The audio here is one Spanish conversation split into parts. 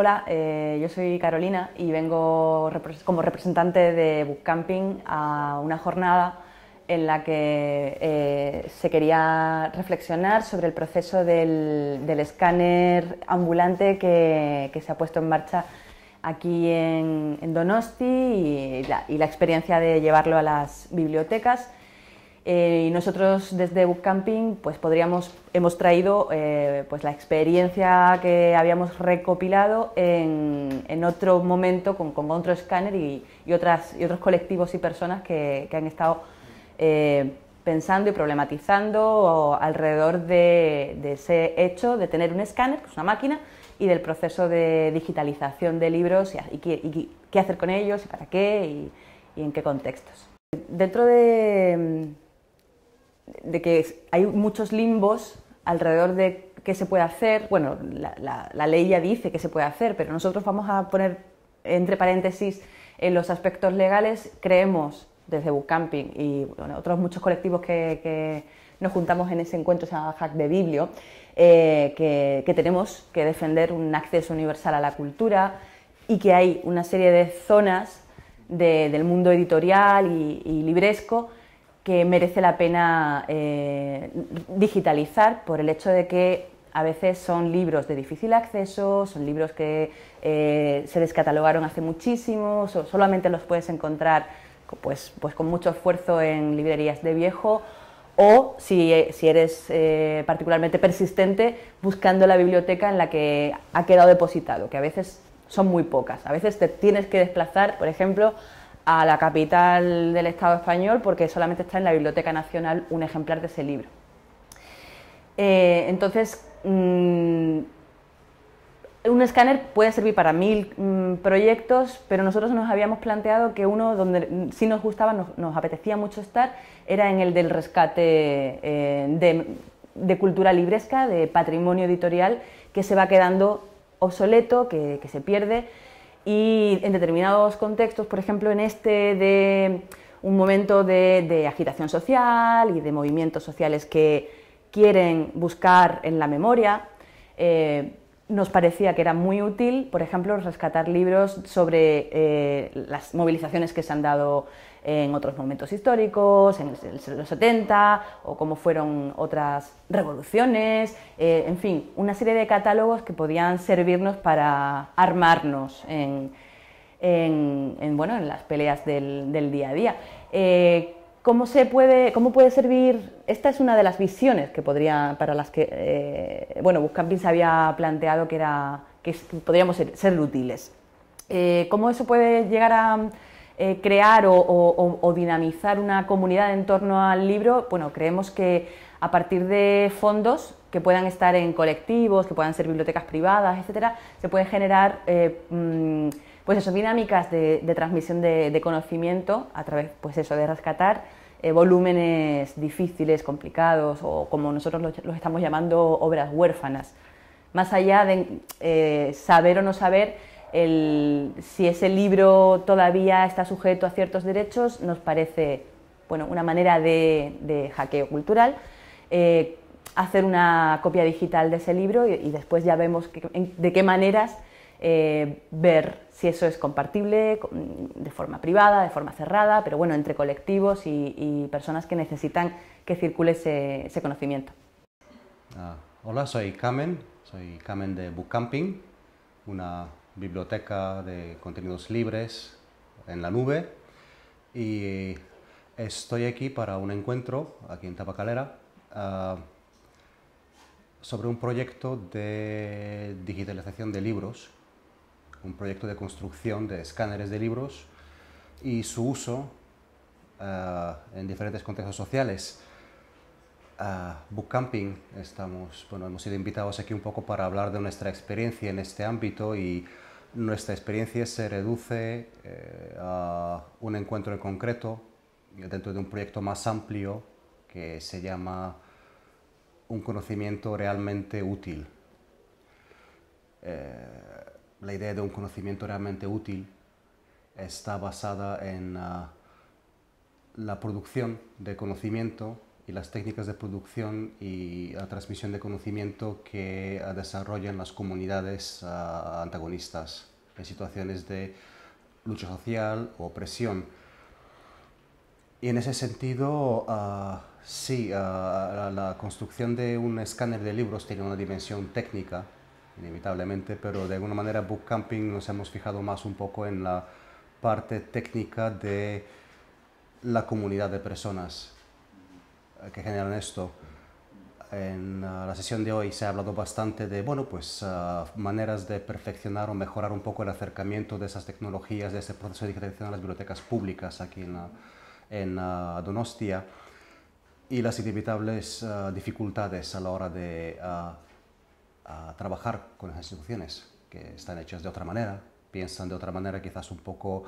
Hola, eh, yo soy Carolina y vengo como representante de Bookcamping a una jornada en la que eh, se quería reflexionar sobre el proceso del, escáner ambulante que, se ha puesto en marcha aquí en, Donosti y la, experiencia de llevarlo a las bibliotecas eh, y nosotros desde Bookcamping pues podríamos, hemos traído eh, pues la experiencia que habíamos recopilado en, otro momento con, con otro escáner y, otras, y otros colectivos y personas que, han estado eh, pensando y problematizando alrededor de, ese hecho de tener un escáner, que es una máquina, y del proceso de digitalización de libros y, qué, hacer con ellos para qué y, en qué contextos. Dentro de de que hay muchos limbos alrededor de qué se puede hacer. Bueno, la, ley ya dice que se puede hacer, pero nosotros vamos a poner entre paréntesis en los aspectos legales. Creemos desde Bookcamping y otros muchos colectivos que, nos juntamos en ese encuentro, se llama Hack de Biblio, eh, que, tenemos que defender un acceso universal a la cultura y que hay una serie de zonas del mundo editorial y, libresco que merece la pena eh, digitalizar por el hecho de que a veces son libros de difícil acceso, son libros que eh, se descatalogaron hace muchísimo, solamente los puedes encontrar pues, pues con mucho esfuerzo en librerías de viejo o si, eh, eres particularmente persistente buscando la biblioteca en la que ha quedado depositado, que a veces son muy pocas. A veces te tienes que desplazar, por ejemplo, a la capital del Estado español porque solamente está en la Biblioteca Nacional un ejemplar de ese libro. Eh, entonces, mm, un escáner puede servir para mil mm, proyectos, pero nosotros nos habíamos planteado que uno donde sí nos gustaba, nos, apetecía mucho estar, era en el del rescate eh, de, cultura libresca, de patrimonio editorial, que se va quedando obsoleto, que se pierde y en determinados contextos, por ejemplo, en este de un momento de, agitación social y de movimientos sociales que quieren buscar en la memoria, eh, nos parecía que era muy útil, por ejemplo, rescatar libros sobre eh, las movilizaciones que se han dado en otros momentos históricos, en los 70, o cómo fueron otras revoluciones, eh, en fin, una serie de catálogos que podían servirnos para armarnos en, bueno, en las peleas del, día a día. Eh, ¿Cómo, se puede, ¿Cómo puede servir? Esta es una de las visiones que podría, para las que, eh, bueno, Buscampin se había planteado que, era, que podríamos ser, útiles. Eh, ¿Cómo eso puede llegar a, eh, crear o, dinamizar una comunidad en torno al libro, bueno, creemos que a partir de fondos que puedan estar en colectivos, que puedan ser bibliotecas privadas, etcétera, se pueden generar eh, mm, pues eso, dinámicas de, transmisión de, conocimiento a través pues eso, de rescatar eh, volúmenes difíciles, complicados o como nosotros los estamos llamando obras huérfanas. Más allá de saber o no saber, si ese libro todavía está sujeto a ciertos derechos, nos parece bueno, una manera de, hackeo cultural. Eh, hacer una copia digital de ese libro y, después ya vemos de qué maneras eh, ver si eso es compartible de forma privada, de forma cerrada, pero bueno, entre colectivos y, personas que necesitan que circule ese, conocimiento. Ah, hola, soy Kamen, soy Kamen de Bookcamping, una biblioteca de contenidos libres en la nube y estoy aquí para un encuentro aquí en Tabacalera ah, sobre un proyecto de digitalización de libros, un proyecto de construcción de escáneres de libros y su uso ah, en diferentes contextos sociales. Ah, Bookcamping, book estamos, bueno, hemos sido invitados aquí un poco para hablar de nuestra experiencia en este ámbito y nuestra experiencia se reduce eh, a un encuentro concreto dentro de un proyecto más amplio que se llama un conocimiento realmente útil. Eh, la idea de un conocimiento realmente útil está basada en ah, la producción de conocimiento y las técnicas de producción y la transmisión de conocimiento que ah, desarrollan las comunidades ah, antagonistas en situaciones de lucha social o opresión. Y en ese sentido, ah, sí, la, construcción de un escáner de libros tiene una dimensión técnica, inevitablemente, pero de alguna manera Book Camping nos hemos fijado más un poco en la parte técnica de la comunidad de personas que generan esto. En ah, la sesión de hoy se ha hablado bastante de bueno, pues, ah, maneras de perfeccionar o mejorar un poco el acercamiento de esas tecnologías, de ese proceso de digitalización a las bibliotecas públicas aquí en, ah, en Donostia y las inevitables dificultades a la hora de trabajar con las instituciones que están hechas de otra manera, piensan de otra manera quizás un poco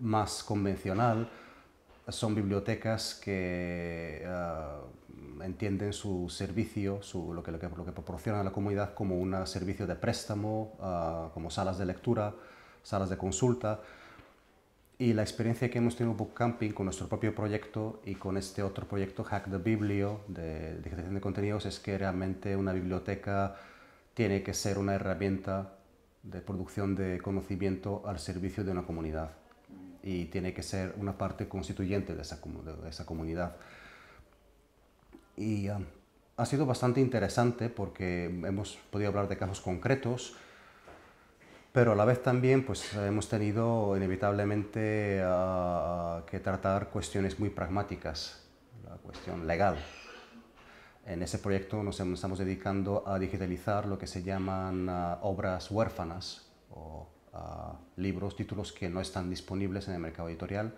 más convencional son bibliotecas que ah, entienden su servicio, lo, que, lo, que, proporcionan a la comunidad como un servicio de préstamo, ah, como salas de lectura, salas de consulta. Y la experiencia que hemos tenido en Book con nuestro propio proyecto y con este otro proyecto, Hack the Biblio, de digitalización de contenidos, es que realmente una biblioteca tiene que ser una herramienta de producción de conocimiento al servicio de una comunidad y tiene que ser una parte constituyente de esa, de esa comunidad. Y um, ha sido bastante interesante porque hemos podido hablar de casos concretos, pero a la vez también pues, hemos tenido inevitablemente ah, ah, que tratar cuestiones muy pragmáticas, la cuestión legal. En ese proyecto nos estamos dedicando a digitalizar lo que se llaman ah, obras huérfanas, libros, títulos que no están disponibles en el mercado editorial,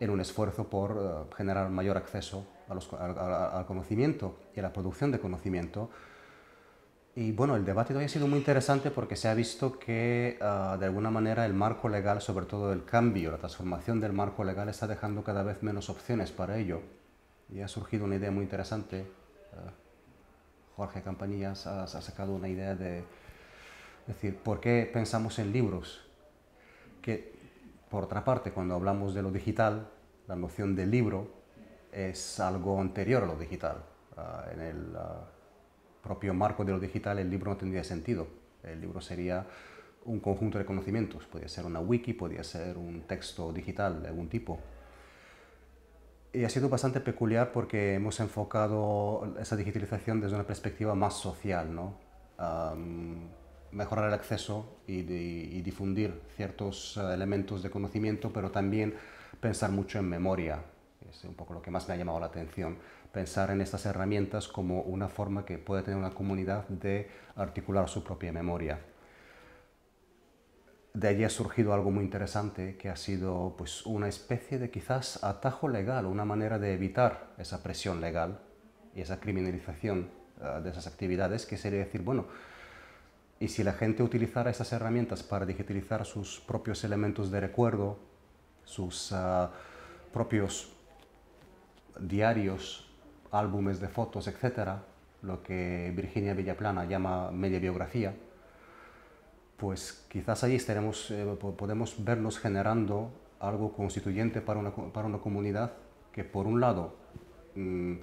en un esfuerzo por eh, generar mayor acceso al, conocimiento y a la producción de conocimiento. Y bueno, el debate hoy ha sido muy interesante porque se ha visto que eh, de alguna manera el marco legal, sobre todo el cambio, la transformación del marco legal está dejando cada vez menos opciones para ello. Y ha surgido una idea muy interesante. Eh, Jorge Campanillas ha sacado una idea de, es decir, ¿por qué pensamos en libros? Que, por otra parte, cuando hablamos de lo digital, la noción de libro es algo anterior a lo digital. Ah, en el ah, propio marco de lo digital, el libro no tendría sentido. El libro sería un conjunto de conocimientos. Podría ser una wiki, podría ser un texto digital de algún tipo. Y ha sido bastante peculiar porque hemos enfocado esa digitalización desde una perspectiva más social, ¿no? mejorar el acceso y, difundir ciertos eh, elementos de conocimiento, pero también pensar mucho en memoria. Es un poco lo que más me ha llamado la atención. Pensar en estas herramientas como una forma que puede tener una comunidad de articular su propia memoria. De allí ha surgido algo muy interesante que ha sido pues, una especie de quizás atajo legal, una manera de evitar esa presión legal y esa criminalización eh, de esas actividades, que sería decir, bueno, y si la gente utilizara esas herramientas para digitalizar sus propios elementos de recuerdo, sus ah, propios diarios, álbumes de fotos, etc., lo que Virginia Villaplana llama media biografía, pues quizás allí estaremos, eh, podemos vernos generando algo constituyente para una, comunidad que por un lado mm,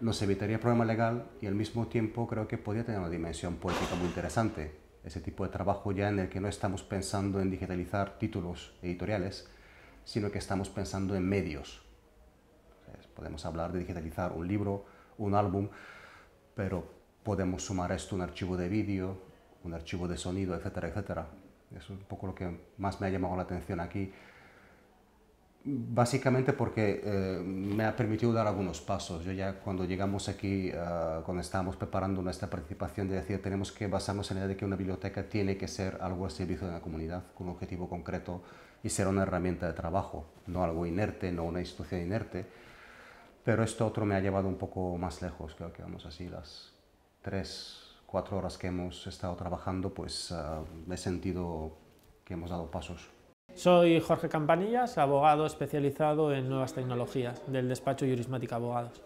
nos evitaría problema legal y al mismo tiempo creo que podría tener una dimensión poética muy interesante. Ese tipo de trabajo ya en el que no estamos pensando en digitalizar títulos editoriales, sino que estamos pensando en medios. podemos hablar de digitalizar un libro, un álbum, pero podemos sumar a esto un archivo de vídeo, un archivo de sonido, etcétera, etcétera. es un poco lo que más me ha llamado la atención aquí. Básicamente porque eh, me ha permitido dar algunos pasos. Yo ya cuando llegamos aquí, ah, cuando estábamos preparando nuestra participación, de decir, tenemos que basarnos en la idea de que una biblioteca tiene que ser algo al servicio de la comunidad, con un objetivo concreto y ser una herramienta de trabajo, no algo inerte, no una institución inerte. Pero esto otro me ha llevado un poco más lejos, creo que vamos así, las tres, cuatro horas que hemos estado trabajando, pues ah, he sentido que hemos dado pasos. Soy Jorge Campanillas, abogado especializado en nuevas tecnologías del despacho Jurismática Abogados.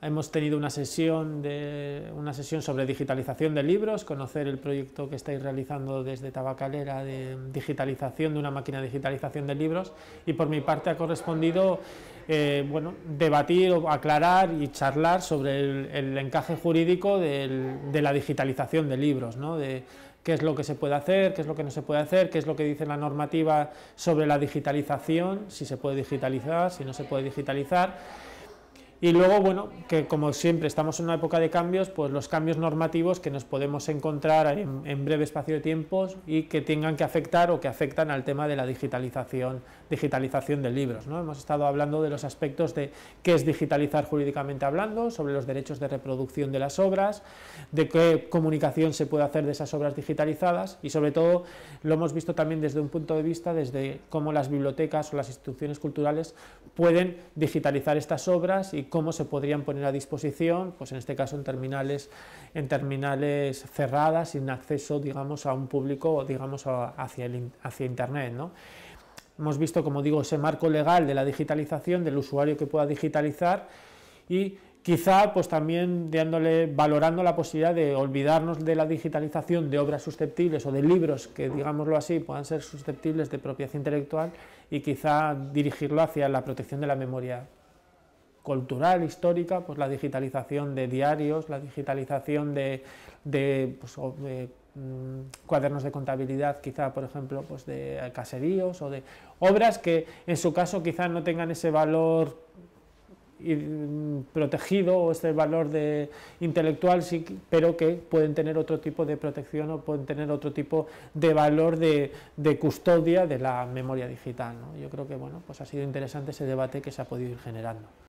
Hemos tenido una sesión, de, una sesión sobre digitalización de libros, conocer el proyecto que estáis realizando desde Tabacalera de digitalización de una máquina de digitalización de libros y por mi parte ha correspondido eh, bueno, debatir aclarar y charlar sobre el, encaje jurídico de la digitalización de libros, ¿no? de, qué es lo que se puede hacer, qué es lo que no se puede hacer, qué es lo que dice la normativa sobre la digitalización, si se puede digitalizar, si no se puede digitalizar y luego, bueno, que como siempre estamos en una época de cambios, pues los cambios normativos que nos podemos encontrar en, breve espacio de tiempo y que tengan que afectar o que afectan al tema de la digitalización, digitalización de libros. ¿no? Hemos estado hablando de los aspectos de qué es digitalizar jurídicamente hablando, sobre los derechos de reproducción de las obras, de qué comunicación se puede hacer de esas obras digitalizadas y sobre todo lo hemos visto también desde un punto de vista desde cómo las bibliotecas o las instituciones culturales pueden digitalizar estas obras y cómo se podrían poner a disposición, pues en este caso en terminales, en terminales cerradas, sin acceso, digamos, a un público, digamos, hacia, hacia Internet, ¿no? Hemos visto, como digo, ese marco legal de la digitalización, del usuario que pueda digitalizar y quizá pues también dándole, valorando la posibilidad de olvidarnos de la digitalización de obras susceptibles o de libros que, digámoslo así, puedan ser susceptibles de propiedad intelectual y quizá dirigirlo hacia la protección de la memoria cultural, histórica, pues la digitalización de diarios, la digitalización de, de, pues, mm, cuadernos de contabilidad, quizá por ejemplo pues de caseríos o de obras que en su caso quizá no tengan ese valor mm, protegido o ese valor de intelectual, pero que pueden tener otro tipo de protección o pueden tener otro tipo de valor de, de custodia de la memoria digital. Yo creo que bueno, pues ha sido interesante ese debate que se ha podido ir generando.